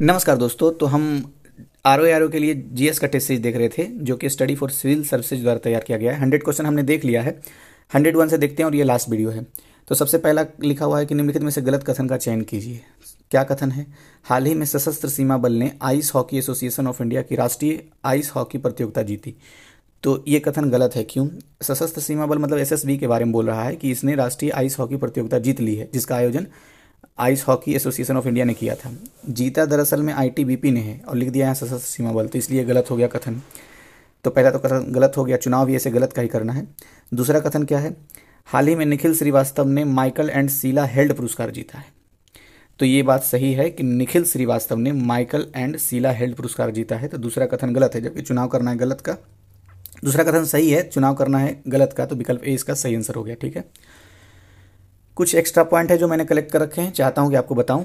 नमस्कार दोस्तों तो हम आर ओ आर ओ के लिए जीएस का टेस्ट सीरीज देख रहे थे जो कि स्टडी फॉर सिविल सर्विसेज द्वारा तैयार किया गया है हंड्रेड क्वेश्चन हमने देख लिया है हंड्रेड वन से देखते हैं और ये लास्ट वीडियो है तो सबसे पहला लिखा हुआ है कि निम्नलिखित में से गलत कथन का चयन कीजिए क्या कथन है हाल ही में सशस्त्र सीमा बल ने Ice Hockey Association of India की राष्ट्रीय आइस हॉकी प्रतियोगिता जीती तो ये कथन गलत है क्यों सशस्त्र सीमा बल मतलब एसएसबी के बारे में बोल रहा है कि इसने राष्ट्रीय आइस हॉकी प्रतियोगिता जीत ली है जिसका आयोजन Ice Hockey Association of India ने किया था जीता दरअसल में आईटीबीपी ने है और लिख दिया है सशस्त्र सीमा बल तो इसलिए गलत हो गया कथन तो पहला तो कथन गलत हो गया चुनाव भी ऐसे गलत का ही करना है दूसरा कथन क्या है हाल ही में निखिल श्रीवास्तव ने माइकल एंड सीला हेल्ड पुरस्कार जीता है तो ये बात सही है कि निखिल श्रीवास्तव ने माइकल एंड सीला हेल्ड पुरस्कार जीता है तो दूसरा कथन गलत है जबकि चुनाव करना है गलत का दूसरा कथन सही है चुनाव करना है गलत का तो विकल्प ए इसका सही आंसर हो गया ठीक है कुछ एक्स्ट्रा पॉइंट है जो मैंने कलेक्ट कर रखे हैं चाहता हूँ कि आपको बताऊँ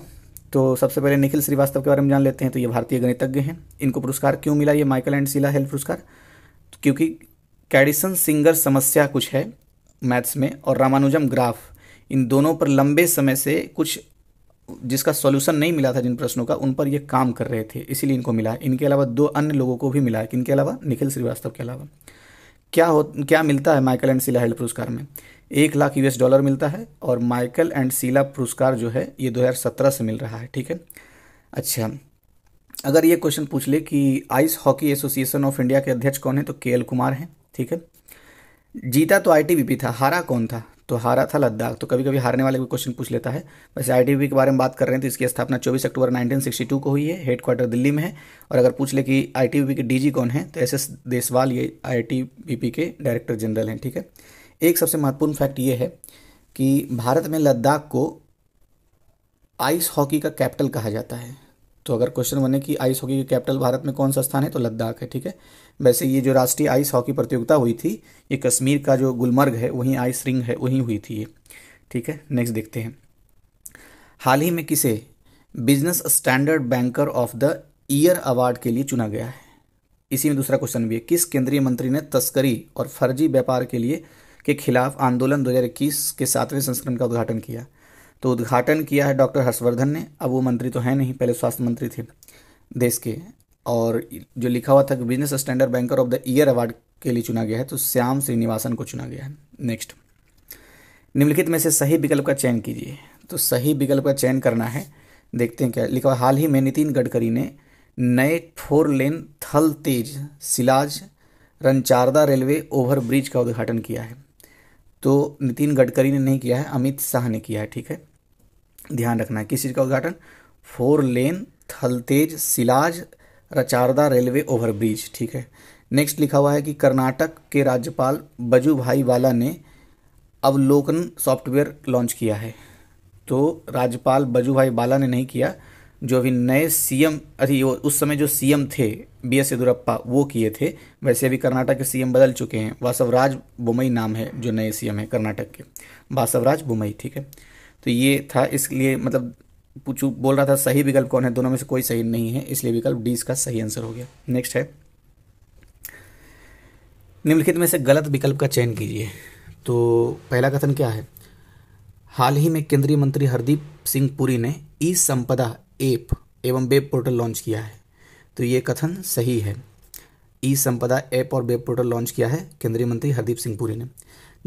तो सबसे पहले निखिल श्रीवास्तव के बारे में जान लेते हैं तो ये भारतीय गणितज्ञ हैं इनको पुरस्कार क्यों मिला ये माइकल एंड सीला हेल्थ पुरस्कार तो क्योंकि कैडिसन सिंगर समस्या कुछ है मैथ्स में और रामानुजम ग्राफ इन दोनों पर लंबे समय से कुछ जिसका सॉल्यूशन नहीं मिला था जिन प्रश्नों का उन पर ये काम कर रहे थे इसीलिए इनको मिला इनके अलावा दो अन्य लोगों को भी मिला इनके अलावा निखिल श्रीवास्तव के अलावा क्या हो क्या मिलता है माइकल एंड सीला हेल्ड पुरस्कार में एक लाख यूएस डॉलर मिलता है और माइकल एंड सीला पुरस्कार जो है ये 2017 से मिल रहा है ठीक है अच्छा अगर ये क्वेश्चन पूछ ले कि ice Hockey Association of India के अध्यक्ष कौन है तो के कुमार हैं ठीक है जीता तो आई था हारा कौन था तो हारा था लद्दाख तो कभी कभी हारने वाले को क्वेश्चन पूछ लेता है वैसे आईटीबी के बारे में बात कर रहे हैं तो इसकी स्थापना 24 अक्टूबर 1962 को हुई है हेडक्वार्टर दिल्ली में है और अगर पूछ ले कि आईटीबी के डीजी कौन है तो एस एस देसवाल ये आईटीबीपी के डायरेक्टर जनरल हैं ठीक है एक सबसे महत्वपूर्ण फैक्ट ये है कि भारत में लद्दाख को आइस हॉकी का कैपिटल कहा जाता है तो अगर क्वेश्चन बने कि आइस हॉकी के कैपिटल भारत में कौन सा स्थान है तो लद्दाख है ठीक है वैसे ये जो राष्ट्रीय आइस हॉकी प्रतियोगिता हुई थी ये कश्मीर का जो गुलमर्ग है वहीं आइस रिंग है वहीं हुई थी ये ठीक है नेक्स्ट देखते हैं हाल ही में किसे Business Standard banker of the year award के लिए चुना गया है इसी में दूसरा क्वेश्चन भी है किस केंद्रीय मंत्री ने तस्करी और फर्जी व्यापार के लिए के खिलाफ आंदोलन 2021 के सातवें संस्करण का उद्घाटन किया तो उद्घाटन किया है डॉक्टर हर्षवर्धन ने अब वो मंत्री तो हैं नहीं पहले स्वास्थ्य मंत्री थे देश के और जो लिखा हुआ था कि Business Standard banker of the year award के लिए चुना गया है तो श्याम श्रीनिवासन को चुना गया है नेक्स्ट निम्नलिखित में से सही विकल्प का चयन कीजिए तो सही विकल्प का चयन करना है देखते हैं क्या लिखा हुआ हाल ही में नितिन गडकरी ने नए four lane Thaltej Shilaj Ranchharda railway over bridge का उद्घाटन किया है तो नितिन गडकरी ने नहीं किया है अमित शाह ने किया है ठीक है ध्यान रखना है किस चीज़ का उद्घाटन four lane Thaltej Shilaj Ranchharda railway overbridge ठीक है नेक्स्ट लिखा हुआ है कि कर्नाटक के राज्यपाल भाई वाला ने अवलोकन सॉफ्टवेयर लॉन्च किया है तो राज्यपाल भाई बाला ने नहीं किया जो अभी नए सीएम अरे वो उस समय जो सीएम थे बी एस येदुरप्पा वो किए थे वैसे अभी कर्नाटक के सीएम बदल चुके हैं वासवराज बुमई नाम है जो नए सीएम है कर्नाटक के वासवराज बुमई ठीक है तो ये था इसलिए मतलब पूछू बोल रहा था सही विकल्प कौन है दोनों में से कोई सही नहीं है इसलिए विकल्प डी इसका सही आंसर हो गया नेक्स्ट है निम्नलिखित में से गलत विकल्प का चयन कीजिए तो पहला कथन क्या है हाल ही में केंद्रीय मंत्री हरदीप सिंह पुरी ने ई संपदा ऐप एवं वेब पोर्टल लॉन्च किया है तो ये कथन सही है ई संपदा ऐप और वेब पोर्टल लॉन्च किया है केंद्रीय मंत्री हरदीप सिंह पुरी ने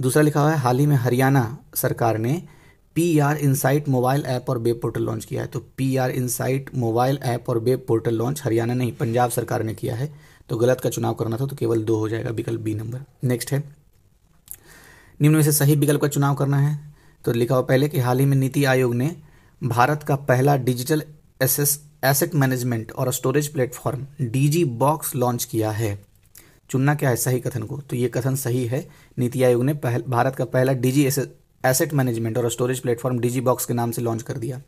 दूसरा लिखा हुआ है हाल ही में हरियाणा सरकार ने P R insight mobile app और वेब पोर्टल लॉन्च किया है तो P R insight mobile app और वेब पोर्टल लॉन्च हरियाणा नहीं पंजाब सरकार ने किया है तो गलत का चुनाव करना था तो केवल दो हो जाएगा विकल्प बी नंबर नेक्स्ट है निम्न में से सही विकल्प का चुनाव करना है तो लिखा हुआ पहले कि हाल ही में नीति आयोग ने भारत का पहला डिजिटल एसेस एसेट मैनेजमेंट और storage platform Digi box launch किया है चुनना क्या है सही कथन को तो ये कथन सही है नीति आयोग ने पहल भारत का पहला डीजी एसेट मैनेजमेंट और स्टोरेज प्लेटफॉर्म डीजी बॉक्स के नाम से लॉन्च कर दिया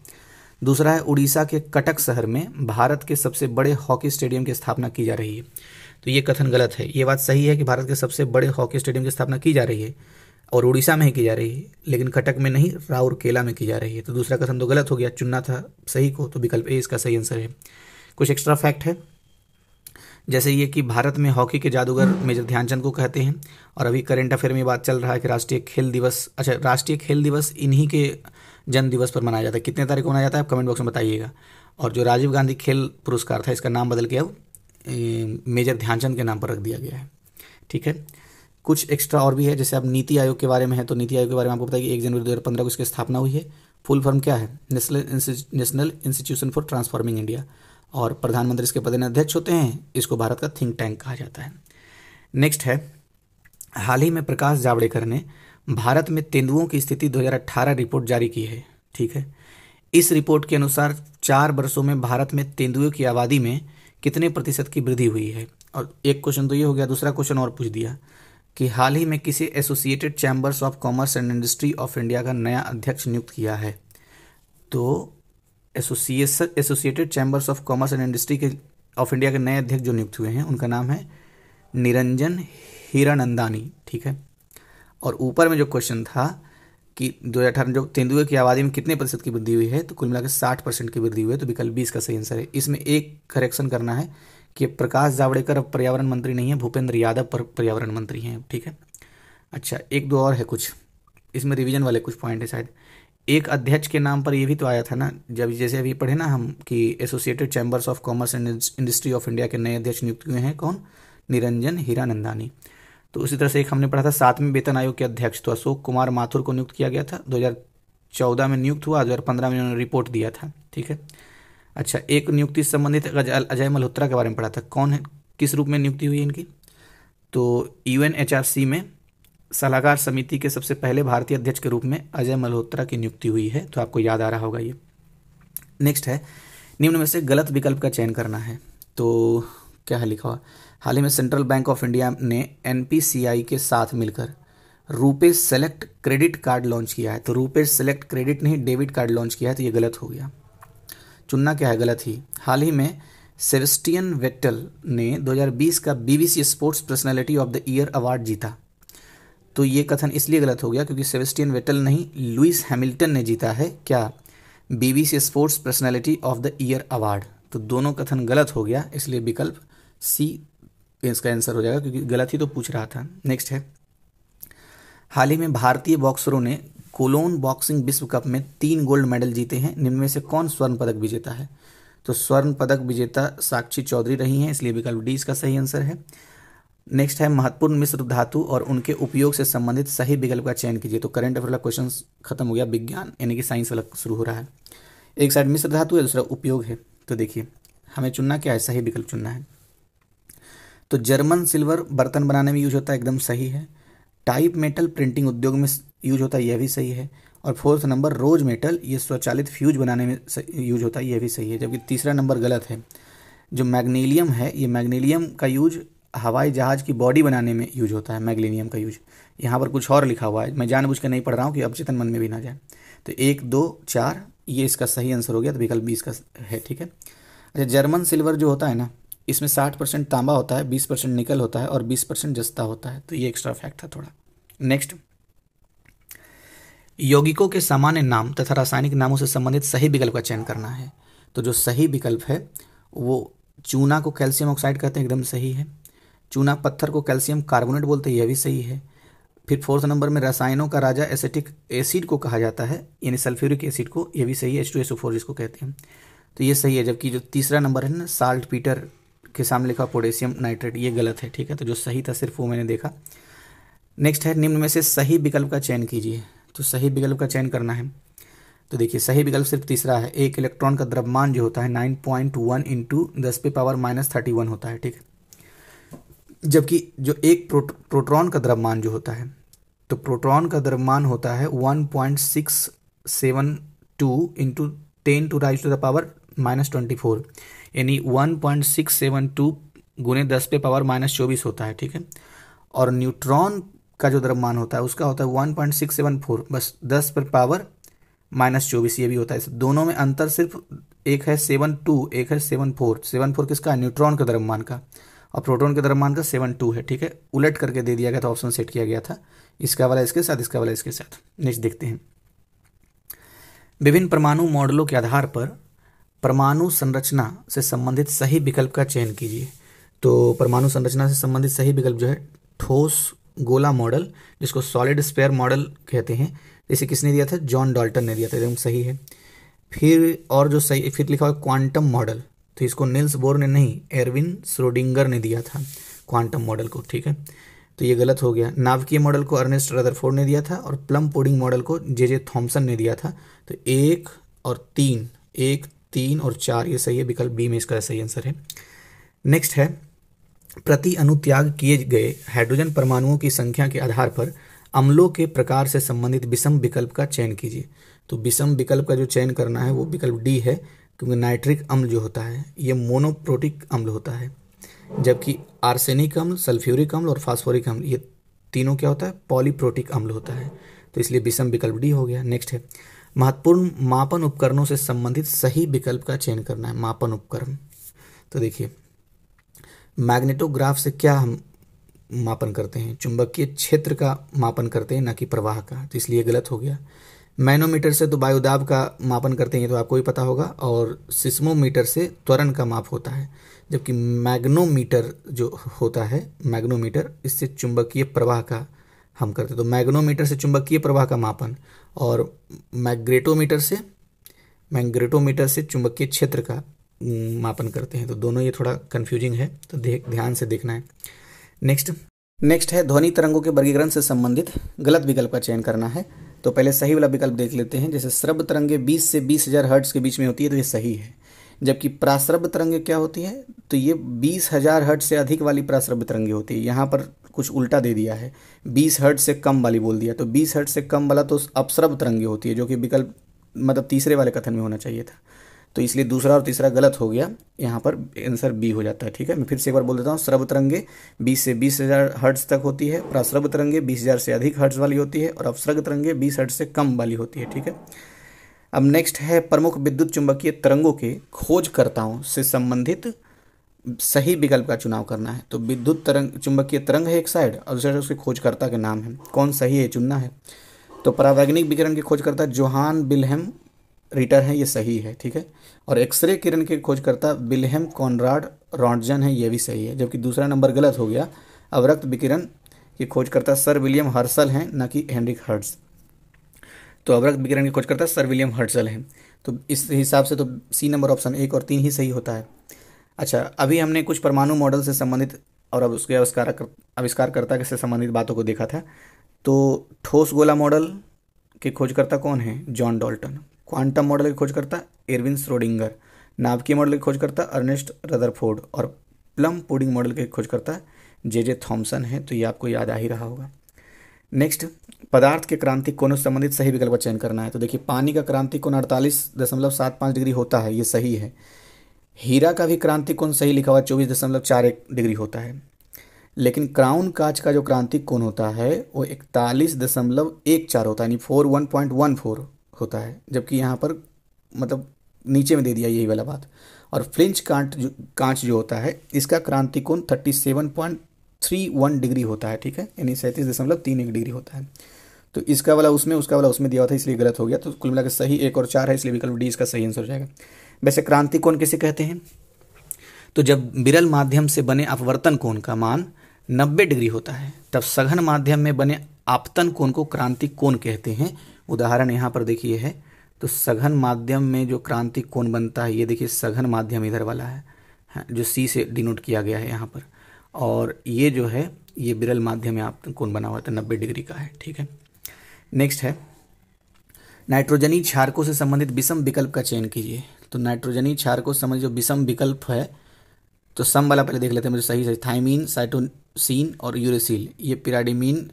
दूसरा है उड़ीसा के कटक शहर में भारत के सबसे बड़े हॉकी स्टेडियम की स्थापना की जा रही है तो ये कथन गलत है ये बात सही है कि भारत के सबसे बड़े हॉकी स्टेडियम की स्थापना की जा रही है और उड़ीसा में ही की जा रही है लेकिन कटक में नहीं राउरकेला में की जा रही है तो दूसरा कथन तो गलत हो गया चुनना था सही को तो विकल्प ए इसका सही आंसर है कुछ एक्स्ट्रा फैक्ट है जैसे ये कि भारत में हॉकी के जादूगर हम्म। मेजर ध्यानचंद को कहते हैं और अभी करंट अफेयर में बात चल रहा है कि राष्ट्रीय खेल दिवस अच्छा राष्ट्रीय खेल दिवस इन्हीं के जन्म दिवस पर मनाया जाता है कितने तारीख को मनाया जाता है आप कमेंट बॉक्स में बताइएगा और जो राजीव गांधी खेल पुरस्कार था इसका नाम बदल के अब मेजर ध्यानचंद के नाम पर रख दिया गया है ठीक है कुछ एक्स्ट्रा और भी है जैसे आप नीति आयोग के बारे में है तो नीति आयोग के बारे में आपको बताया कि एक जनवरी दो हज़ार पंद्रह को इसकी स्थापना हुई है फुल फॉर्म क्या है national national institution for transforming India और प्रधानमंत्री इसके पद अध्यक्ष होते हैं इसको भारत का थिंक टैंक कहा जाता है नेक्स्ट है हाल ही में प्रकाश जावड़ेकर ने भारत में तेंदुओं की स्थिति 2018 रिपोर्ट जारी की है ठीक है इस रिपोर्ट के अनुसार चार वर्षों में भारत में तेंदुए की आबादी में कितने प्रतिशत की वृद्धि हुई है और एक क्वेश्चन तो ये हो गया दूसरा क्वेश्चन और पूछ दिया कि हाल ही में किसी associated chambers of commerce and industry of India का नया अध्यक्ष नियुक्त किया है तो association associated chambers of commerce and industry के ऑफ इंडिया के नए अध्यक्ष जो नियुक्त हुए हैं उनका नाम है निरंजन हिरानंदानी ठीक है और ऊपर में जो क्वेश्चन था कि दो हज़ार अठारह जो तेंदुए की आबादी में कितने प्रतिशत की वृद्धि हुई है तो कुल मिलाकर साठ परसेंट की वृद्धि हुई है तो विकल्प बीस का सही आंसर है इसमें एक करेक्शन करना है कि प्रकाश जावड़ेकर अब पर्यावरण मंत्री नहीं है भूपेंद्र यादव पर पर्यावरण मंत्री हैं ठीक है अच्छा एक दो और है कुछ इसमें रिवीजन वाले कुछ पॉइंट है शायद एक अध्यक्ष के नाम पर ये भी तो आया था ना जब जैसे अभी पढ़े ना हम कि associated chambers of commerce and industry of India के नए अध्यक्ष नियुक्त हुए हैं कौन निरंजन हीरानंदानी तो उसी तरह से एक हमने पढ़ा था सातवें वेतन आयोग के अध्यक्ष तो अशोक कुमार माथुर को नियुक्त किया गया था चौदह में नियुक्त हुआ पंद्रह में उन्होंने रिपोर्ट दिया था ठीक है अच्छा एक नियुक्ति संबंधित अजय मल्होत्रा के बारे में पढ़ा था कौन है किस रूप में नियुक्ति हुई इनकी तो यू में सलाहकार समिति के सबसे पहले भारतीय अध्यक्ष के रूप में अजय मल्होत्रा की नियुक्ति हुई है तो आपको याद आ रहा होगा ये नेक्स्ट है निम्न में से गलत विकल्प का चयन करना है तो क्या है लिखा हुआ हाल ही में सेंट्रल बैंक ऑफ इंडिया ने एन के साथ मिलकर RuPay select credit card launch किया है तो रुपे सेलेक्ट क्रेडिट नहीं डेबिट कार्ड लॉन्च किया है तो ये गलत हो गया चुनना क्या है गलत ही हाल ही में सेवेस्टियन वेक्टल ने 2020 का BBC sports personality of the year award जीता तो ये कथन इसलिए गलत हो गया क्योंकि सेवेस्टियन वेटल नहीं लुइस हैमिल्टन ने जीता है क्या BBC sports personality of the year award तो दोनों कथन गलत हो गया इसलिए विकल्प सी इसका आंसर हो जाएगा क्योंकि गलत ही तो पूछ रहा था नेक्स्ट है हाल ही में भारतीय बॉक्सरों ने कोलोन बॉक्सिंग विश्व कप में तीन गोल्ड मेडल जीते हैं निम्न में से कौन स्वर्ण पदक विजेता है तो स्वर्ण पदक विजेता साक्षी चौधरी रही हैं इसलिए विकल्प डी इसका सही आंसर है नेक्स्ट है महत्वपूर्ण मिश्र धातु और उनके उपयोग से संबंधित सही विकल्प का चयन कीजिए तो करंट अफेयर वाला क्वेश्चन खत्म हो गया विज्ञान यानी कि साइंस वाला शुरू हो रहा है एक साइड मिश्र धातु है दूसरा उपयोग है तो देखिए हमें चुनना क्या है सही विकल्प चुनना है तो जर्मन सिल्वर बर्तन बनाने में यूज होता है एकदम सही है टाइप मेटल प्रिंटिंग उद्योग में यूज होता है यह भी सही है और फोर्थ नंबर रोज मेटल ये स्वचालित फ्यूज बनाने में यूज होता है यह भी सही है जबकि तीसरा नंबर गलत है जो मैग्नीलियम है ये मैग्नीलियम का यूज हवाई जहाज़ की बॉडी बनाने में यूज होता है मैगलिनियम का यूज यहाँ पर कुछ और लिखा हुआ है मैं जानबूझ के नहीं पढ़ रहा हूँ कि अवचेतन मन में भी ना जाए तो एक दो चार ये इसका सही आंसर हो गया तो विकल्प बीस का है ठीक है अच्छा जर्मन सिल्वर जो होता है ना इसमें साठ परसेंट तांबा होता है बीस परसेंट निकल होता है और बीस परसेंट जस्ता होता है तो ये एक्स्ट्रा फैक्ट था थोड़ा नेक्स्ट यौगिकों के सामान्य नाम तथा रासायनिक नामों से संबंधित सही विकल्प का चयन करना है तो जो सही विकल्प है वो चूना को कैल्शियम ऑक्साइड कहते हैं एकदम सही है चूना पत्थर को कैल्शियम कार्बोनेट बोलते हैं यह भी सही है फिर फोर्थ नंबर में रसायनों का राजा एसेटिक एसिड को कहा जाता है यानी सल्फ्यूरिक एसिड को यह भी सही है एच टू एस फोर जिसको कहते हैं तो ये सही है जबकि जो तीसरा नंबर है ना साल्ट पीटर के सामने लिखा पोटेशियम नाइट्रेट ये गलत है ठीक है तो जो सही था सिर्फ वो मैंने देखा नेक्स्ट है निम्न में से सही विकल्प का चयन कीजिए तो सही विकल्प का चयन करना है तो देखिए सही विकल्प सिर्फ तीसरा है एक इलेक्ट्रॉन का द्रव्यमान जो होता है नाइन पॉइंट वन इंटू दस पे पावर माइनस थर्टी वन होता है ठीक है जबकि जो एक प्रोट, प्रोटॉन का द्रव्यमान जो होता है तो प्रोटॉन का द्रव्यमान होता है 1.672 point six seven two into ten to raise to the power minus twenty four यानी one point six seven two गुने दस पे पावर माइनस चौबीस होता है ठीक है और न्यूट्रॉन का जो द्रव्यमान होता है उसका होता है one point six seven four बस दस पर पावर माइनस चौबीस ये भी होता है दोनों में अंतर सिर्फ एक है सेवन टू एक है सेवन फोर सेवन फोर किसका न्यूट्रॉन का द्रव्यमान का और प्रोटोन के दरमान का सेवन टू है ठीक है उलट करके दे दिया गया था ऑप्शन सेट किया गया था इसका वाला इसके साथ इसका वाला इसके साथ नेक्स्ट देखते हैं विभिन्न परमाणु मॉडलों के आधार पर परमाणु संरचना से संबंधित सही विकल्प का चयन कीजिए तो परमाणु संरचना से संबंधित सही विकल्प जो है ठोस गोला मॉडल जिसको सॉलिड स्पेयर मॉडल कहते हैं इसे किसने दिया था जॉन डॉल्टन ने दिया था एकदम सही है फिर और जो सही फिर लिखा हुआ क्वांटम मॉडल तो इसको नील्स बोर ने नहीं एरविन स्रोडिंगर ने दिया था क्वांटम मॉडल को ठीक है तो ये गलत हो गया नावकीय मॉडल को अर्नेस्ट रदरफोर्ड ने दिया था और प्लम पोडिंग मॉडल को जे जे थॉम्सन ने दिया था तो एक और तीन एक तीन और चार ये सही है विकल्प बी में इसका सही आंसर है नेक्स्ट है प्रति अनुत्याग किए गए हाइड्रोजन परमाणुओं की संख्या के आधार पर अम्लों के प्रकार से संबंधित विषम विकल्प का चयन कीजिए तो विषम विकल्प का जो चयन करना है वो विकल्प डी है क्योंकि नाइट्रिक अम्ल जो होता है ये मोनोप्रोटिक अम्ल होता है जबकि आर्सेनिक अम्ल सल्फ्यूरिक अम्ल और फास्फोरिक अम्ल ये तीनों क्या होता है पॉलीप्रोटिक अम्ल होता है तो इसलिए विषम विकल्प डी हो गया नेक्स्ट है महत्वपूर्ण मापन उपकरणों से संबंधित सही विकल्प का चयन करना है मापन उपकरण तो देखिए मैग्नेटोग्राफ से क्या हम मापन करते हैं चुंबकीय क्षेत्र का मापन करते हैं ना कि प्रवाह का तो इसलिए गलत हो गया मैनोमीटर से तो वायुदाब का मापन करते हैं तो आपको भी पता होगा और सिस्मोमीटर से त्वरण का माप होता है जबकि मैग्नोमीटर जो होता है मैग्नोमीटर इससे चुंबकीय प्रवाह का हम करते हैं तो मैग्नोमीटर से चुंबकीय प्रवाह का मापन और मैग्रेटोमीटर से मैग्रेटोमीटर से चुंबकीय क्षेत्र का मापन करते हैं तो दोनों ये थोड़ा कन्फ्यूजिंग है तो ध्यान से देखना है नेक्स्ट नेक्स्ट है ध्वनि तरंगों के वर्गीकरण से संबंधित गलत विकल्प का चयन करना है तो पहले सही वाला विकल्प देख लेते हैं जैसे श्रब तरंगे 20 से बीस हज़ार हर्ट्स के बीच में होती है तो ये सही है जबकि प्राश्रब तरंगे क्या होती है तो ये बीस हज़ार हर्ट से अधिक वाली प्राश्रब तरंगे होती है यहाँ पर कुछ उल्टा दे दिया है बीस हर्ट से कम वाली बोल दिया तो बीस हर्ट से कम वाला तो अपश्रब तरंगे होती है जो कि विकल्प मतलब तीसरे वाले कथन में होना चाहिए था तो इसलिए दूसरा और तीसरा गलत हो गया यहाँ पर आंसर बी हो जाता है ठीक है मैं फिर से एक बार बोल देता हूँ स्रव तरंगे बीस से बीस हज़ार हर्ट्स तक होती है प्रास्रव तरंगे बीस हज़ार से अधिक हर्ट्स वाली होती है और अवसर्ग तरंगे बीस हर्ट्स से कम वाली होती है ठीक है अब नेक्स्ट है प्रमुख विद्युत चुंबकीय तरंगों के खोजकर्ताओं से संबंधित सही विकल्प का चुनाव करना है तो विद्युत तरंग चुंबकीय तरंग है एक साइड और दूसरा उसके खोजकर्ता के नाम है कौन सही है चुनना है तो प्रावैज्ञानिक विकिरण के खोजकर्ता जोहान बिलहम रिटर है ये सही है ठीक है और एक्सरे किरण के खोजकर्ता विलहम कॉनराड रॉन्टजन है ये भी सही है जबकि दूसरा नंबर गलत हो गया अवरक्त विकिरण के खोजकर्ता सर विलियम हर्सल हैं ना कि हेनरिक हर्ट्स तो अवरक्त विकिरण के खोजकर्ता सर विलियम हर्सल हैं तो इस हिसाब से तो सी नंबर ऑप्शन एक और तीन ही सही होता है अच्छा अभी हमने कुछ परमाणु मॉडल से संबंधित और अब उसके आविष्कार आविष्कारकर्ता से संबंधित बातों को देखा था तो ठोस गोला मॉडल के खोजकर्ता कौन है जॉन डॉल्टन क्वांटम मॉडल की खोज करता एरविन स्रोडिंगर नाभिकीय मॉडल की खोज करता अर्नेस्ट रदरफोर्ड और प्लम पुडिंग मॉडल की खोज करता जे जे थॉम्सन है तो ये आपको याद आ ही रहा होगा नेक्स्ट पदार्थ के क्रांतिक कोण संबंधित सही विकल्प का चयन करना है तो देखिए पानी का क्रांति कोण अड़तालीस दशमलव सात पाँच डिग्री होता है ये सही है हीरा का भी क्रांति कोण सही लिखा हुआ चौबीस दशमलव चार एक डिग्री होता है लेकिन क्राउन काच का जो क्रांतिक कोण होता है वो इकतालीस दशमलव एक चार होता है यानी four one point one four होता है जबकि यहाँ पर मतलब नीचे में दे दिया यही वाला बात और फ्लिंच कांट जो कांच जो होता है इसका क्रांति कोण thirty seven point three one degree होता है ठीक है यानी सैंतीस दशमलव तीन एक डिग्री होता है तो इसका वाला उसमें उसका वाला उसमें दिया हुआ था इसलिए गलत हो गया तो कुल मिलाकर सही एक और चार है इसलिए विकल्प डी इसका सही आंसर हो जाएगा वैसे क्रांति कोण किसे कहते हैं तो जब बिरल माध्यम से बने अपवर्तन कोण का मान नब्बे डिग्री होता है तब सघन माध्यम में बने आपतन कोण को क्रांति कोण कहते हैं उदाहरण यहाँ पर देखिए है तो सघन माध्यम में जो क्रांतिक कोण बनता है ये देखिए सघन माध्यम इधर वाला है हाँ, जो सी से डिनोट किया गया है यहाँ पर और ये जो है ये बिरल माध्यम में आप कौन बना हुआ था तो नब्बे डिग्री का है ठीक है नेक्स्ट है नाइट्रोजनी क्षारकों से संबंधित विषम विकल्प का चयन कीजिए तो नाइट्रोजनी क्षारकों से संबंधित जो विषम विकल्प है तो सम वाला पहले देख लेते हैं मुझे सही सही थाइमीन साइटोसिन और यूरेसिल ये पिराडिमीन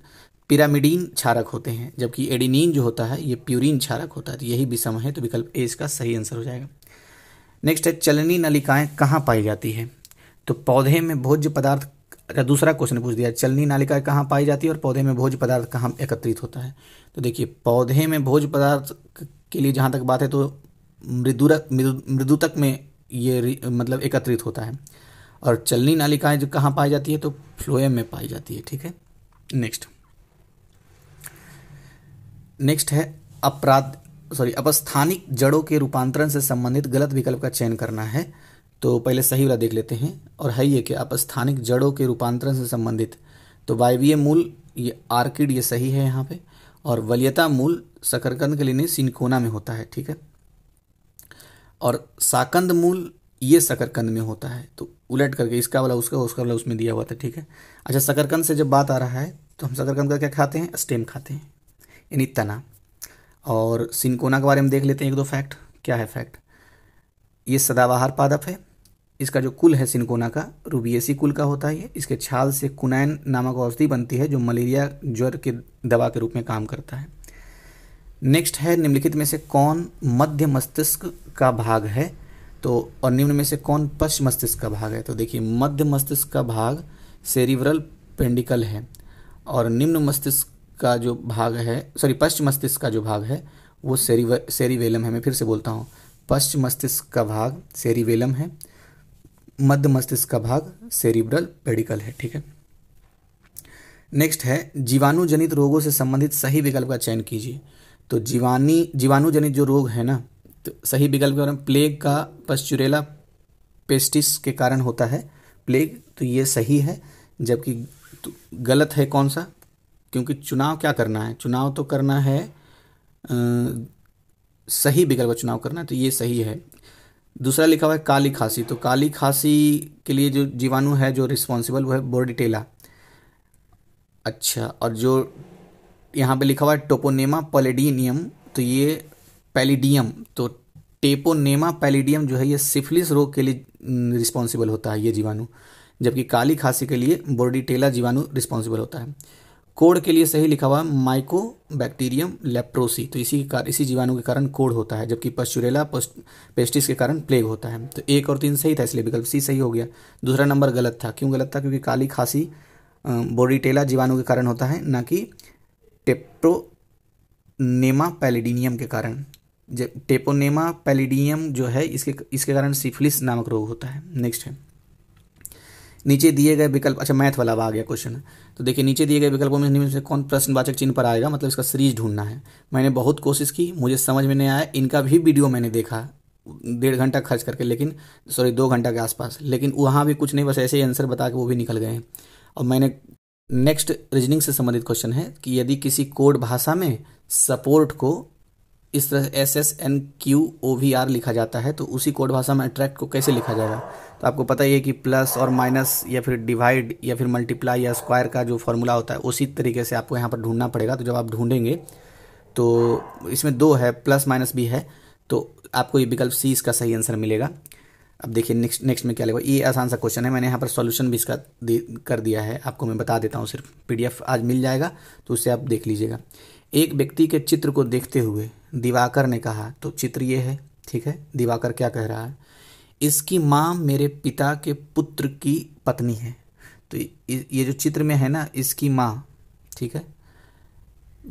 पिरामिडीन क्षारक होते हैं जबकि एडिनिन जो होता है ये प्यूरिन क्षारक होता है तो यही विषम है तो विकल्प ए इसका सही आंसर हो जाएगा नेक्स्ट है चलनी नलिकाएं कहाँ पाई जाती है तो पौधे में भोज्य पदार्थ का दूसरा क्वेश्चन पूछ दिया चलनी नालिका कहाँ पाई जाती है और पौधे में भोज पदार्थ कहाँ एकत्रित होता है तो देखिए पौधे में भोज पदार्थ के लिए जहाँ तक बात है तो मृदुरक मृदुतक में ये मतलब एकत्रित होता है और चलनी नालिकाएं जो कहाँ पाई जाती है तो फ्लोएम में पाई जाती है ठीक है नेक्स्ट नेक्स्ट है अपराध सॉरी अपस्थानिक जड़ों के रूपांतरण से संबंधित गलत विकल्प का चयन करना है तो पहले सही वाला देख लेते हैं और है ये कि अपस्थानिक जड़ों के रूपांतरण से संबंधित तो वायवीय मूल ये आर्किड ये सही है यहाँ पे और वलियता मूल शकरकंद के लिए सिंकोना में होता है ठीक है और साकंद मूल ये शकरकंद में होता है तो उलट करके इसका वाला उसका उसका वाला उसमें दिया हुआ था ठीक है अच्छा शकरकंद से जब बात आ रहा है तो हम शकरकंद का क्या खाते हैं स्टेम खाते हैं तना और सिंकोना के बारे में देख लेते हैं एक दो फैक्ट क्या है फैक्ट ये सदाबहार पादप है इसका जो कुल है सिंकोना का रूबियसी कुल का होता है इसके छाल से कुनैन नामक औषधि बनती है जो मलेरिया ज्वर के दवा के रूप में काम करता है नेक्स्ट है निम्नलिखित में से कौन मध्य मस्तिष्क का भाग है तो और निम्न में से कौन पश्च मस्तिष्क का भाग है तो देखिए मध्य मस्तिष्क का भाग सेरिवरल पेंडिकल है और निम्न मस्तिष्क का जो भाग है सॉरी पश्च मस्तिष्क का जो भाग है वो सेरीव सेरीवेलम है मैं फिर से बोलता हूँ पश्च मस्तिष्क का भाग सेरीवेलम है मध्य मस्तिष्क का भाग सेरिब्रल पेडिकल है ठीक है नेक्स्ट है जीवाणु जनित रोगों से संबंधित सही विकल्प का चयन कीजिए तो जीवानी जीवाणु जनित जो रोग है ना तो सही विकल्प के बारे में प्लेग का पश्चुरेला पेस्टिस के कारण होता है प्लेग तो ये सही है जबकि तो गलत है कौन सा क्योंकि चुनाव क्या करना है चुनाव तो करना है आ, सही विकल्प चुनाव करना है तो ये सही है दूसरा लिखा हुआ है काली खांसी तो काली खांसी के लिए जो जीवाणु है जो रिस्पॉन्सिबल वो है बोर्डिटेला अच्छा और जो यहाँ पे लिखा हुआ है टोपोनेमा पैलिडिनियम तो ये पैलिडियम तो टेपोनेमा पैलिडियम जो है ये सिफिलिस रोग के लिए रिस्पॉन्सिबल होता है ये जीवाणु जबकि काली खांसी के लिए बोर्डिटेला जीवाणु रिस्पॉन्सिबल होता है कोड के लिए सही लिखा हुआ है माइको बैक्टीरियम लेप्रोसी तो इसी के कारण इसी जीवाणु के कारण कोड होता है जबकि पस्चुरेला पेस्टिस के कारण प्लेग होता है तो एक और तीन सही था इसलिए विकल्प सी सही हो गया दूसरा नंबर गलत था क्यों गलत था क्योंकि काली खांसी बोरीटेला जीवाणु के कारण होता है ना कि टेप्रोनेमा पैलिडीनियम के कारण टेपोनेमा पैलिडियम जो है इसके इसके कारण सिफिलिस नामक रोग होता है नेक्स्ट है नीचे दिए गए विकल्प अच्छा मैथ वाला आ गया क्वेश्चन तो देखिए नीचे दिए गए विकल्पों में से कौन प्रश्नवाचक चिन्ह पर आएगा मतलब इसका सीरीज ढूंढना है मैंने बहुत कोशिश की मुझे समझ में नहीं आया इनका भी वीडियो मैंने देखा डेढ़ घंटा खर्च करके लेकिन सॉरी दो घंटा के आसपास लेकिन वहाँ भी कुछ नहीं बस ऐसे ही आंसर बता के वो भी निकल गए हैं और मैंने नेक्स्ट रीजनिंग से संबंधित क्वेश्चन है कि यदि किसी कोड भाषा में सपोर्ट को इस तरह S S N Q O V R लिखा जाता है तो उसी कोड भाषा में अट्रैक्ट को कैसे लिखा जाएगा तो आपको पता ही है कि प्लस और माइनस या फिर डिवाइड या फिर मल्टीप्लाई या स्क्वायर का जो फॉर्मूला होता है उसी तरीके से आपको यहाँ पर ढूंढना पड़ेगा तो जब आप ढूंढेंगे तो इसमें दो है प्लस माइनस भी है तो आपको ये विकल्प सी इसका सही आंसर मिलेगा अब देखिए नेक्स्ट नेक्स्ट में क्या लगेगा ये आसान सा क्वेश्चन है मैंने यहाँ पर सॉल्यूशन भी इसका दे कर दिया है आपको मैं बता देता हूँ सिर्फ पीडीएफ आज मिल जाएगा तो उसे आप देख लीजिएगा एक व्यक्ति के चित्र को देखते हुए दिवाकर ने कहा तो चित्र ये है ठीक है दिवाकर क्या कह रहा है इसकी माँ मेरे पिता के पुत्र की पत्नी है तो ये जो चित्र में है ना इसकी माँ ठीक है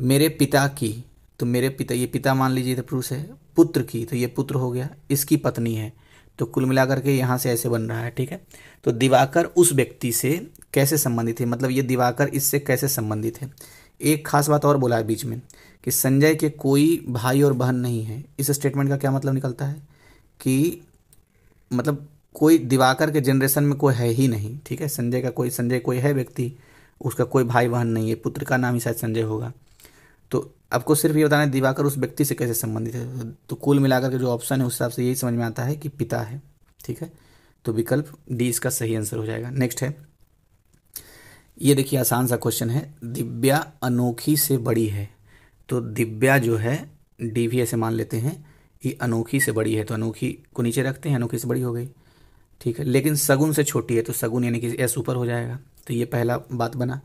मेरे पिता की तो मेरे पिता ये पिता मान लीजिए तो पुरुष है पुत्र की तो ये पुत्र हो गया इसकी पत्नी है तो कुल मिलाकर के यहाँ से ऐसे बन रहा है ठीक है तो दिवाकर उस व्यक्ति से कैसे संबंधित है मतलब ये दिवाकर इससे कैसे संबंधित है एक खास बात और बोला है बीच में कि संजय के कोई भाई और बहन नहीं है इस स्टेटमेंट का क्या मतलब निकलता है कि मतलब कोई दिवाकर के जनरेशन में कोई है ही नहीं ठीक है संजय का कोई संजय कोई है व्यक्ति उसका कोई भाई बहन नहीं है पुत्र का नाम ही शायद संजय होगा तो आपको सिर्फ ये बताना है दिवाकर उस व्यक्ति से कैसे संबंधित है तो कुल मिलाकर के जो ऑप्शन है उस हिसाब से यही समझ में आता है कि पिता है ठीक है तो विकल्प डी इसका सही आंसर हो जाएगा नेक्स्ट है ये देखिए आसान सा क्वेश्चन है दिव्या अनोखी से बड़ी है तो दिव्या जो है डी भी ऐसे मान लेते हैं ही अनोखी से बड़ी है तो अनोखी को नीचे रखते हैं अनोखी से बड़ी हो गई ठीक है लेकिन सगुन से छोटी है तो सगुन यानी कि एस ऊपर हो जाएगा तो ये पहला बात बना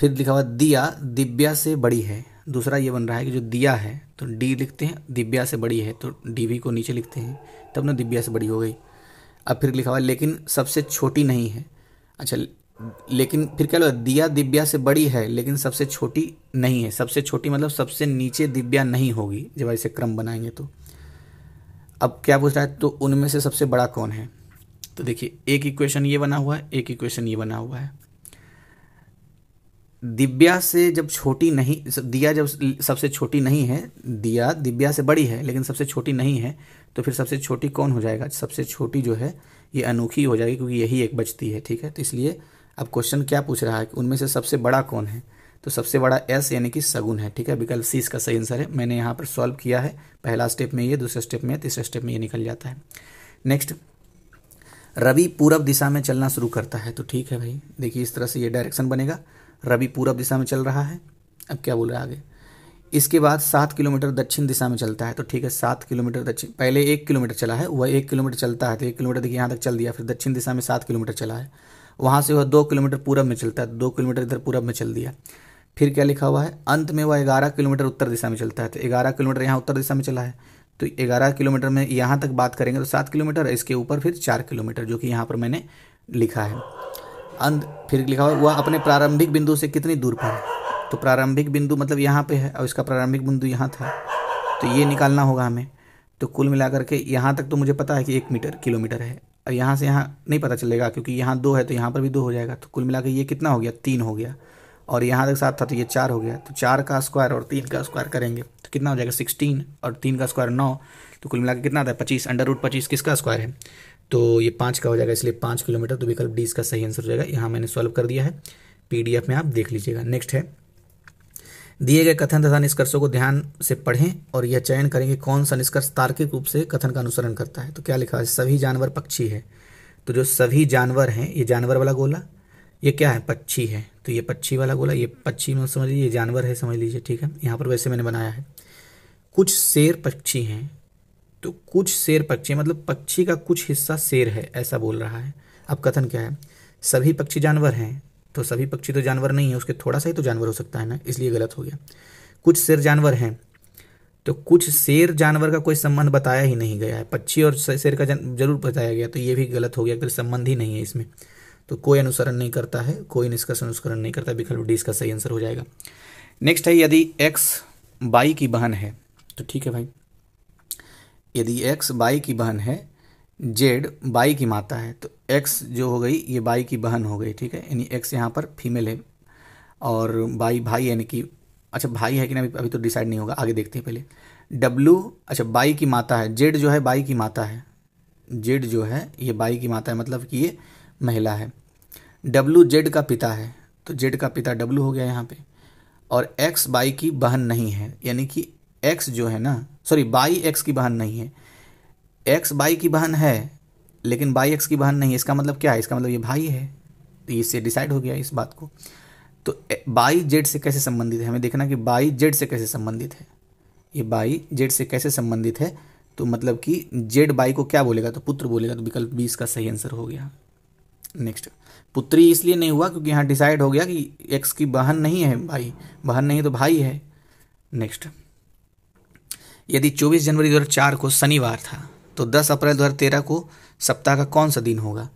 फिर लिखा हुआ दिया दिव्या से बड़ी है दूसरा ये बन रहा है कि जो दिया है तो डी लिखते हैं दिव्या से बड़ी है तो डी भी को नीचे लिखते हैं तब ना दिव्या से बड़ी हो गई अब फिर लिखा हुआ लेकिन सबसे छोटी नहीं है अच्छा लेकिन फिर क्या लगा दिया दिव्या से बड़ी है लेकिन सबसे छोटी नहीं है सबसे छोटी मतलब सबसे नीचे दिव्या नहीं होगी जब ऐसे क्रम बनाएंगे तो अब क्या पूछ रहा है तो उनमें से सबसे बड़ा कौन है तो देखिए एक इक्वेशन ये बना हुआ है एक इक्वेशन ये बना हुआ है दिव्या से जब छोटी नहीं दिया जब सबसे छोटी नहीं है दिया दिव्या से बड़ी है लेकिन सबसे छोटी नहीं है तो फिर सबसे छोटी कौन हो जाएगा सबसे छोटी जो है ये अनोखी हो जाएगी क्योंकि यही एक बचती है ठीक है तो इसलिए अब क्वेश्चन क्या पूछ रहा है कि उनमें से सबसे बड़ा कौन है तो सबसे बड़ा एस यानी कि सगुन है ठीक है विकल्प सी इसका सही आंसर है मैंने यहाँ पर सॉल्व किया है पहला स्टेप में ये दूसरे स्टेप में तीसरे स्टेप में ये निकल जाता है नेक्स्ट रवि पूरब दिशा में चलना शुरू करता है तो ठीक है भाई देखिए इस तरह से ये डायरेक्शन बनेगा रवि पूरब दिशा में चल रहा है अब क्या बोल रहा है आगे इसके बाद सात किलोमीटर दक्षिण दिशा में चलता है तो ठीक है सात किलोमीटर दक्षिण पहले एक किलोमीटर चला है वह एक किलोमीटर चलता है तो एक किलोमीटर देखिए यहाँ तक चल दिया फिर दक्षिण दिशा में सात किलोमीटर चला है वहाँ से वह दो किलोमीटर पूरब में चलता है दो किलोमीटर इधर पूरब में चल दिया फिर क्या लिखा हुआ है अंत में वह ग्यारह किलोमीटर उत्तर दिशा में चलता है तो ग्यारह किलोमीटर यहाँ उत्तर दिशा में चला है तो ग्यारह किलोमीटर में यहाँ तक बात करेंगे तो सात किलोमीटर इसके ऊपर फिर चार किलोमीटर जो कि यहाँ पर मैंने लिखा है अंत फिर लिखा हुआ वह अपने प्रारंभिक बिंदु से कितनी दूर पर है तो प्रारंभिक बिंदु मतलब यहाँ पे है और इसका प्रारंभिक बिंदु यहाँ था तो ये निकालना होगा हमें तो कुल मिलाकर के यहाँ तक तो मुझे पता है कि एक मीटर किलोमीटर है और यहाँ से यहाँ नहीं पता चलेगा क्योंकि यहाँ दो है तो यहाँ पर भी दो हो जाएगा तो कुल मिला ये कितना हो गया तीन हो गया और यहाँ तक साथ था तो ये चार हो गया तो चार का स्क्वायर और तीन का स्क्वायर करेंगे तो कितना हो जाएगा सिक्सटीन और तीन का स्क्वायर नौ तो कुल मिला कितना आता है पच्चीस अंडर रूट पच्चीस किसका स्क्वायर है तो ये पाँच का हो जाएगा इसलिए पाँच किलोमीटर तो विकल्प डी इसका सही आंसर हो जाएगा यहाँ मैंने सॉल्व कर दिया है एफ में आप देख लीजिएगा नेक्स्ट है दिए गए कथन तथा निष्कर्षों को ध्यान से पढ़ें और यह चयन करेंगे कौन सा निष्कर्ष तार्किक रूप से कथन का अनुसरण करता है तो क्या लिखा है सभी जानवर पक्षी है तो जो सभी जानवर हैं ये जानवर वाला गोला ये क्या है पक्षी है तो ये पक्षी वाला गोला ये पक्षी में समझ लीजिए जानवर है समझ लीजिए ठीक है यहाँ पर वैसे मैंने बनाया है कुछ शेर पक्षी हैं तो कुछ शेर पक्षी मतलब पक्षी का कुछ हिस्सा शेर है ऐसा बोल रहा है अब कथन क्या है सभी पक्षी जानवर हैं तो सभी पक्षी तो जानवर नहीं है उसके थोड़ा सा ही तो जानवर हो सकता है ना इसलिए गलत हो गया कुछ शेर जानवर हैं तो कुछ शेर जानवर का कोई संबंध बताया ही नहीं गया है पक्षी और शेर का जरूर बताया गया तो ये भी गलत हो गया अगर संबंध ही नहीं है इसमें तो कोई अनुसरण नहीं करता है कोई निष्कर्ष अनुसरण नहीं करता विकल्प डी इसका सही आंसर हो जाएगा नेक्स्ट है यदि एक्स बाई की बहन है तो ठीक है भाई यदि एक्स बाई की बहन है जेड बाई की माता है तो एक्स जो हो गई ये बाई की बहन हो गई ठीक है यानी एक्स यहाँ पर फीमेल है और बाई भाई यानी कि अच्छा भाई है कि नहीं अभी तो डिसाइड नहीं होगा आगे देखते हैं पहले डब्लू अच्छा बाई की माता है जेड जो है बाई की माता है जेड जो है ये बाई की माता है मतलब कि ये महिला है डब्लू जेड का पिता है तो जेड का पिता डब्लू हो गया यहाँ पे और एक्स बाई की बहन नहीं है यानी कि एक्स जो है ना सॉरी बाई एक्स की बहन नहीं है एक्स बाई की बहन है लेकिन बाई एक्स की बहन नहीं है इसका मतलब क्या है इसका मतलब ये भाई है तो इससे डिसाइड हो गया इस बात को तो बाई जेड से कैसे संबंधित है हमें देखना कि बाई जेड से कैसे संबंधित है ये बाई जेड से कैसे संबंधित है तो मतलब कि जेड बाई को क्या बोलेगा तो पुत्र बोलेगा तो विकल्प बी इसका सही आंसर हो गया नेक्स्ट पुत्री इसलिए नहीं हुआ क्योंकि यहाँ डिसाइड हो गया कि एक्स की बहन नहीं है भाई बहन नहीं तो भाई है नेक्स्ट यदि 24 जनवरी 2004 को शनिवार था तो 10 अप्रैल 2013 को सप्ताह का कौन सा दिन होगा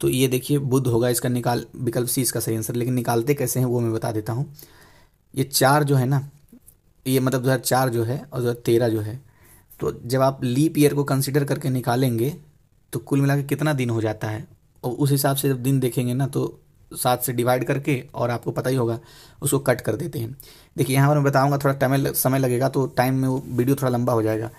तो ये देखिए बुध होगा इसका निकाल विकल्प सी इसका सही आंसर लेकिन निकालते कैसे हैं वो मैं बता देता हूँ ये चार जो है ना ये मतलब दो हज़ार चार जो है और दो हज़ार तेरह जो है तो जब आप लीप ईयर को कंसिडर करके निकालेंगे तो कुल मिला के कितना दिन हो जाता है और उस हिसाब से जब दिन देखेंगे ना तो सात से डिवाइड करके और आपको पता ही होगा उसको कट कर देते हैं देखिए यहाँ पर मैं बताऊँगा थोड़ा टाइम समय लगेगा तो टाइम में वो वीडियो थोड़ा लंबा हो जाएगा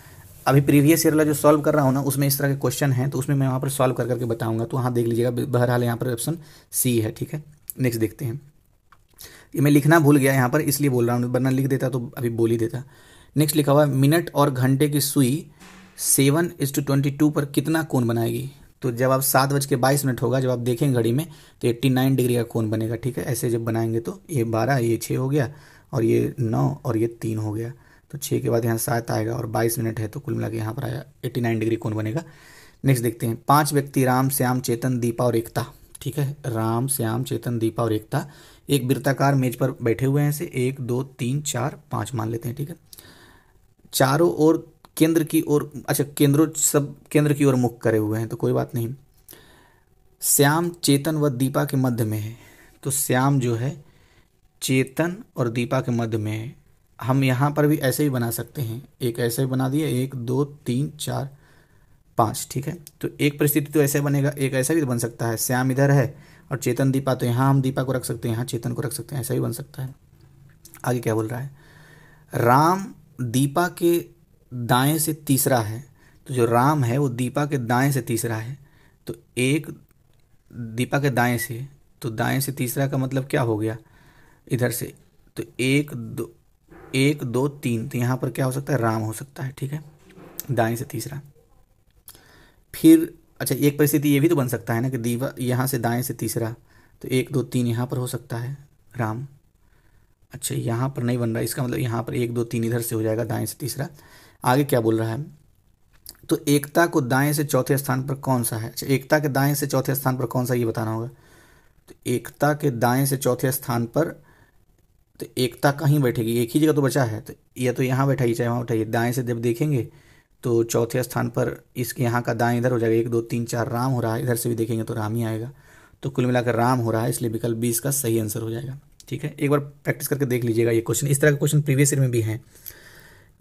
अभी प्रीवियस ईयर वाला जो सॉल्व कर रहा हूँ ना उसमें इस तरह के क्वेश्चन हैं तो उसमें मैं वहाँ पर सॉल्व कर करके बताऊँगा तो वहाँ देख लीजिएगा बहरहाल यहाँ पर ऑप्शन सी है ठीक है नेक्स्ट देखते हैं ये मैं लिखना भूल गया यहाँ पर इसलिए बोल रहा हूँ वरना लिख देता तो अभी बोल ही देता नेक्स्ट लिखा हुआ है मिनट और घंटे की सुई seven is to twenty two पर कितना कोण बनाएगी तो जब आप सात बज के बाईस मिनट होगा जब आप देखेंगे घड़ी में तो एट्टी नाइन डिग्री का कोण बनेगा ठीक है ऐसे जब बनाएंगे तो ये बारह ये छः हो गया और ये नौ और ये तीन हो गया तो छः के बाद यहाँ सात आएगा और बाईस मिनट है तो कुल मिला के यहाँ पर आया एट्टी नाइन डिग्री कौन बनेगा नेक्स्ट देखते हैं पाँच व्यक्ति राम श्याम चेतन दीपा और एकता ठीक है राम श्याम चेतन दीपा और एकता एक वृत्ताकार मेज पर बैठे हुए हैं ऐसे एक दो तीन चार पाँच मान लेते हैं ठीक है चारों ओर केंद्र की ओर अच्छा केंद्रों सब केंद्र की ओर मुख करे हुए हैं तो कोई बात नहीं श्याम चेतन व दीपा के मध्य में है तो श्याम जो है चेतन और दीपा के मध्य में है हम यहाँ पर भी ऐसे ही बना सकते हैं एक ऐसे ही बना दिया एक दो तीन चार पाँच ठीक है तो एक परिस्थिति तो ऐसे बनेगा एक ऐसा भी बन सकता है श्याम इधर है और चेतन दीपा तो यहाँ हम दीपा को रख सकते हैं यहाँ चेतन को रख सकते हैं ऐसा भी बन सकता है आगे क्या बोल रहा है राम दीपा के दाएं से तीसरा है तो जो राम है वो दीपा के दाएं से तीसरा है तो एक दीपा के दाएं से तो दाएं से तीसरा का मतलब क्या हो गया इधर से तो एक दो एक दो तीन तो यहाँ पर क्या हो सकता है राम हो सकता है ठीक है दाएं से तीसरा फिर अच्छा एक परिस्थिति ये भी तो बन सकता है ना कि दीवा यहाँ से दाएं से तीसरा तो एक दो तीन यहाँ पर हो सकता है राम अच्छा यहाँ पर नहीं बन रहा इसका मतलब यहाँ पर एक दो तीन इधर से हो जाएगा दाएं से तीसरा आगे क्या बोल रहा है तो एकता को दाएं से चौथे स्थान पर कौन सा है अच्छा एकता के दाएं से चौथे स्थान पर कौन सा ये बताना होगा तो एकता के दाएं से चौथे स्थान पर तो एकता कहीं बैठेगी एक ही जगह तो बचा है तो या तो यहाँ बैठाइए चाहे वहाँ बैठाइए दाएं से जब देखेंगे तो चौथे स्थान पर इसके यहाँ का दाएं इधर हो जाएगा एक दो तीन चार राम हो रहा है इधर से भी देखेंगे तो राम ही आएगा तो कुल मिलाकर राम हो रहा है इसलिए विकल्प बीस का सही आंसर हो जाएगा ठीक है एक बार प्रैक्टिस करके देख लीजिएगा ये क्वेश्चन इस तरह के क्वेश्चन प्रीवियस ईयर में भी हैं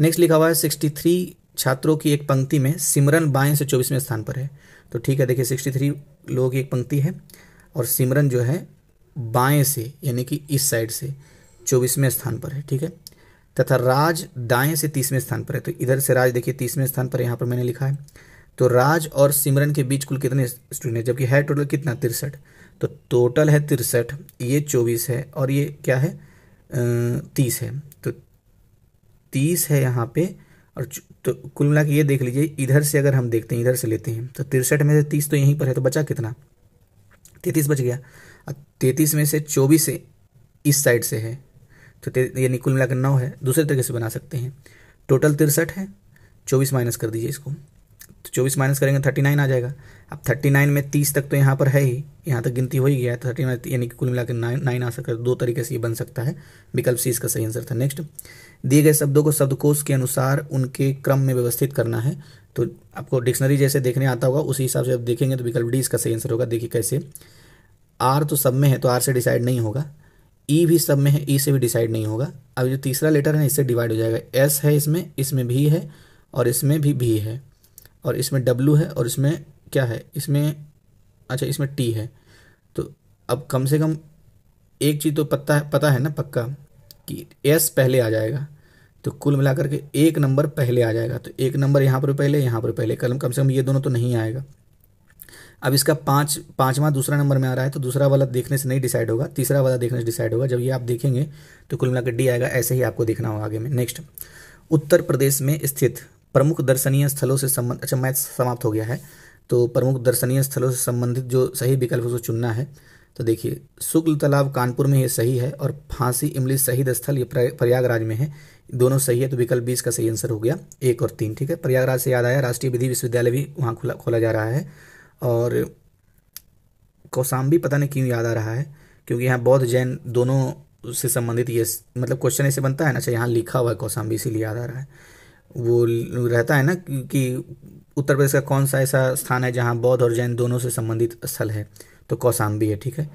नेक्स्ट लिखा हुआ है सिक्सटी थ्री छात्रों की एक पंक्ति में सिमरन बाएं से चौबीसवें स्थान पर है तो ठीक है देखिए सिक्सटी थ्री लोगों की एक पंक्ति है और सिमरन जो है बाएं से यानी कि इस साइड से चौबीसवें स्थान पर है ठीक है तथा राज दाएं से तीसवें स्थान पर है तो इधर से राज देखिए तीसवें स्थान पर यहाँ पर मैंने लिखा है तो राज और सिमरन के बीच कुल कितने स्टूडेंट हैं जबकि है टोटल कितना तिरसठ तो टोटल है तिरसठ ये चौबीस है और ये क्या है तीस है तीस है यहाँ पे और तो कुल मिला के ये देख लीजिए इधर से अगर हम देखते हैं इधर से लेते हैं तो तिरसठ में से तीस तो यहीं पर है तो बचा कितना तैतीस बच गया और तैतीस में से चौबीस इस साइड से है तो यानी कुल मिलाकर नौ है दूसरे तरीके से बना सकते हैं टोटल तिरसठ है चौबीस माइनस कर दीजिए इसको तो चौबीस माइनस करेंगे थर्टी नाइन आ जाएगा अब थर्टी नाइन में तीस तक तो यहाँ पर है ही यहाँ तक गिनती हो ही गया है तो थर्टी नाइन यानी कि कुल मिलाकर नाइन नाइन आ सकता है दो तरीके से ये बन सकता है विकल्प सी इसका सही आंसर था नेक्स्ट दिए गए शब्दों को शब्दकोश के अनुसार उनके क्रम में व्यवस्थित करना है तो आपको डिक्शनरी जैसे देखने आता होगा उसी हिसाब से आप देखेंगे तो विकल्प डी इसका सही आंसर होगा देखिए कैसे आर तो सब में है तो आर से डिसाइड नहीं होगा ई भी सब में है ई से भी डिसाइड नहीं होगा अब जो तीसरा लेटर है इससे डिवाइड हो जाएगा एस है इसमें इसमें भी है और इसमें भी भी है और इसमें डब्ल्यू है और इसमें क्या है इसमें अच्छा इसमें टी है तो अब कम से कम एक चीज़ तो पता पता है ना पक्का कि एस पहले आ जाएगा तो कुल मिलाकर के एक नंबर पहले आ जाएगा तो एक नंबर यहाँ पर पहले यहाँ पर पहले कलम कम से कम ये दोनों तो नहीं आएगा अब इसका पाँच पाँचवा दूसरा नंबर में आ रहा है तो दूसरा वाला देखने से नहीं डिसाइड होगा तीसरा वाला देखने से डिसाइड होगा जब ये आप देखेंगे तो कुल मिलाकर डी आएगा ऐसे ही आपको देखना होगा आगे में नेक्स्ट उत्तर प्रदेश में स्थित प्रमुख दर्शनीय स्थलों से संबंध अच्छा मैथ समाप्त हो गया है तो प्रमुख दर्शनीय स्थलों से संबंधित जो सही विकल्प उसको चुनना है तो देखिए शुक्ल तालाब कानपुर में ये सही है और फांसी इमली शहीद स्थल ये प्रयागराज में है दोनों सही है तो विकल्प बीस का सही आंसर हो गया एक और तीन ठीक है प्रयागराज से याद आया राष्ट्रीय विधि विश्वविद्यालय भी वहाँ खुला खोला जा रहा है और कौसाम्बी पता नहीं क्यों याद आ रहा है क्योंकि यहाँ बौद्ध जैन दोनों से संबंधित ये मतलब क्वेश्चन ऐसे बनता है ना अच्छा यहाँ लिखा हुआ है कौसाम्बी इसीलिए याद आ रहा है वो रहता है ना कि उत्तर प्रदेश का कौन सा ऐसा स्थान है जहाँ बौद्ध और जैन दोनों से संबंधित स्थल है तो कौसाम्बी है ठीक है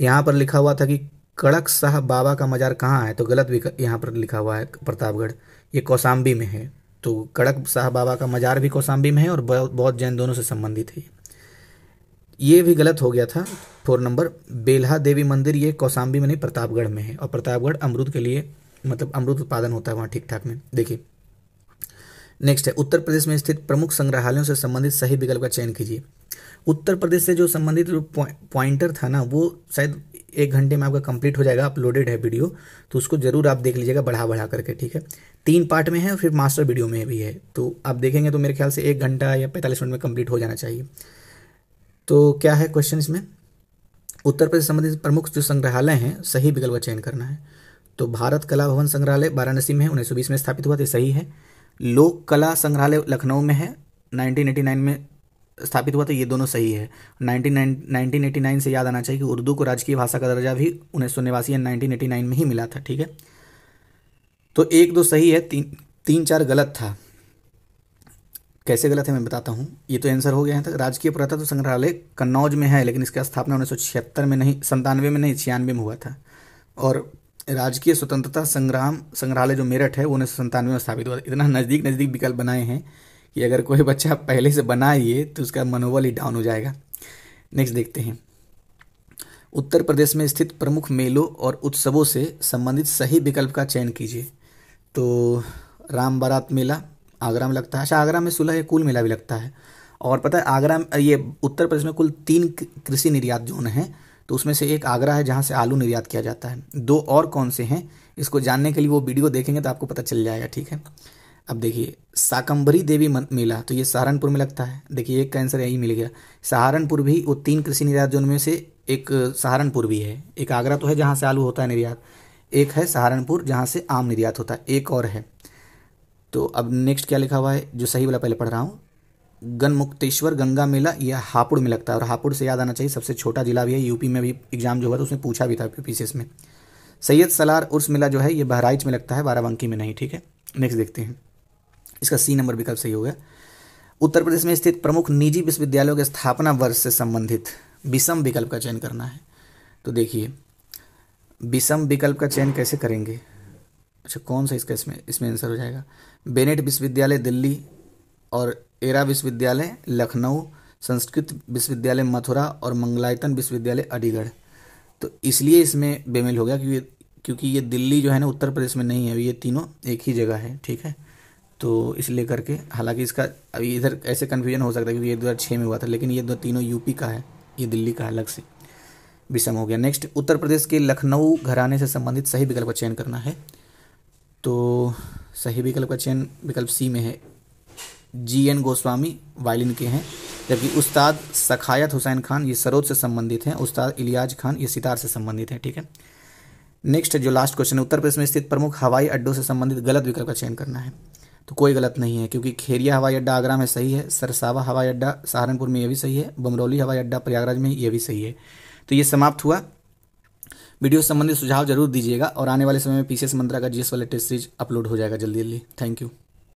यहाँ पर लिखा हुआ था कि कड़क शाह बाबा का मज़ार कहाँ है तो गलत यहाँ पर लिखा हुआ है प्रतापगढ़ ये कौसाम्बी में है तो कड़क शाह बाबा का मज़ार भी कौसाम्बी में है और बौद्ध जैन दोनों से संबंधित है ये भी गलत हो गया था फोर नंबर बेल्हा देवी मंदिर ये कौसाम्बी में नहीं प्रतापगढ़ में है और प्रतापगढ़ अमरूद के लिए मतलब अमरूद उत्पादन होता है वहाँ ठीक ठाक में देखिए नेक्स्ट है उत्तर प्रदेश में स्थित प्रमुख संग्रहालयों से संबंधित सही विकल्प का चयन कीजिए उत्तर प्रदेश से जो संबंधित पॉइंटर था ना वो शायद एक घंटे में आपका कंप्लीट हो जाएगा अपलोडेड है वीडियो तो उसको ज़रूर आप देख लीजिएगा बढ़ा बढ़ा करके ठीक है तीन पार्ट में है फिर मास्टर वीडियो में भी है तो आप देखेंगे तो मेरे ख्याल से एक घंटा या पैंतालीस मिनट में कंप्लीट हो जाना चाहिए तो क्या है क्वेश्चन इसमें उत्तर प्रदेश संबंधित प्रमुख जो संग्रहालय हैं सही विकल्प का चयन करना है तो भारत कला भवन संग्रहालय वाराणसी में है उन्नीस में स्थापित हुआ तो सही है लोक कला संग्रहालय लखनऊ में है 1989 में स्थापित हुआ तो ये दोनों सही है नाइनटीन एटी नाइन से याद आना चाहिए कि उर्दू को राजकीय भाषा का दर्जा भी उन्नीस सौ निवासी या नाइनटीन एटी नाइन में ही मिला था ठीक है तो एक दो सही है तीन तीन चार गलत था कैसे गलत है मैं बताता हूँ ये तो आंसर हो गया है तक राजकीय पुरातत्व संग्रहालय कन्नौज में है लेकिन इसका स्थापना उन्नीस में नहीं संतानवे में नहीं छियानवे में हुआ था और राजकीय स्वतंत्रता संग्राम संग्रहालय जो मेरठ है वो उन्नीस में स्थापित हुआ इतना नज़दीक नज़दीक विकल्प बनाए हैं कि अगर कोई बच्चा पहले से बनाइए तो उसका मनोबल ही डाउन हो जाएगा नेक्स्ट देखते हैं उत्तर प्रदेश में स्थित प्रमुख मेलों और उत्सवों से संबंधित सही विकल्प का चयन कीजिए तो राम बारात मेला आगरा में लगता है अच्छा आगरा में सुलह कुल मेला भी लगता है और पता है आगरा ये उत्तर प्रदेश में कुल तीन कृषि निर्यात जोन हैं तो उसमें से एक आगरा है जहाँ से आलू निर्यात किया जाता है दो और कौन से हैं इसको जानने के लिए वो वीडियो देखेंगे तो आपको पता चल जाएगा ठीक है अब देखिए साकंबरी देवी मेला तो ये सहारनपुर में लगता है देखिए एक का आंसर यही मिल गया सहारनपुर भी वो तीन कृषि निर्यात जोन में से एक सहारनपुर भी है एक आगरा तो है जहाँ से आलू होता है निर्यात एक है सहारनपुर जहाँ से आम निर्यात होता है एक और है तो अब नेक्स्ट क्या लिखा हुआ है जो सही वाला पहले पढ़ रहा हूँ गनमुक्तेश्वर गंगा मेला यह हापुड़ में लगता है और हापुड़ से याद आना चाहिए सबसे छोटा जिला भी है यूपी में भी एग्जाम जो हुआ था उसमें पूछा भी था पीसीएस में सैयद सलार उर्स मेला जो है ये बहराइच में लगता है बाराबंकी में नहीं ठीक है नेक्स्ट देखते हैं इसका सी नंबर विकल्प सही होगा उत्तर प्रदेश में स्थित प्रमुख निजी विश्वविद्यालयों के स्थापना वर्ष से संबंधित विषम विकल्प का चयन करना है तो देखिए विषम विकल्प का चयन कैसे करेंगे अच्छा कौन सा इसका इसमें इसमें आंसर हो जाएगा बेनेट विश्वविद्यालय दिल्ली और एरा विश्वविद्यालय लखनऊ संस्कृत विश्वविद्यालय मथुरा और मंगलायतन विश्वविद्यालय अलीगढ़ तो इसलिए इसमें बेमेल हो गया क्योंकि क्योंकि ये दिल्ली जो है ना उत्तर प्रदेश में नहीं है ये तीनों एक ही जगह है ठीक है तो इसलिए करके हालांकि इसका अभी इधर ऐसे कन्फ्यूजन हो सकता है क्योंकि ये दो हज़ार छः में हुआ था लेकिन ये दो तीनों यूपी का है ये दिल्ली का अलग से विषम हो गया नेक्स्ट उत्तर प्रदेश के लखनऊ घराने से संबंधित सही विकल्प का चयन करना है तो सही विकल्प का चयन विकल्प सी में है जी एन गोस्वामी वायलिन के हैं जबकि उस्ताद सखायत हुसैन खान ये सरोज से संबंधित हैं उस्ताद इलियाज खान ये सितार से संबंधित हैं ठीक है नेक्स्ट जो लास्ट क्वेश्चन है उत्तर प्रदेश में स्थित प्रमुख हवाई अड्डों से संबंधित गलत विकल्प का चयन करना है तो कोई गलत नहीं है क्योंकि खेरिया हवाई अड्डा आगरा में सही है सरसावा हवाई अड्डा सहारनपुर में यह भी सही है बमरौली हवाई अड्डा प्रयागराज में यह भी सही है तो ये समाप्त हुआ वीडियो संबंधी सुझाव जरूर दीजिएगा और आने वाले समय में पीसीएस मंत्रा का जीएस वाले टेस्ट सीरीज अपलोड हो जाएगा जल्दी जल्दी थैंक यू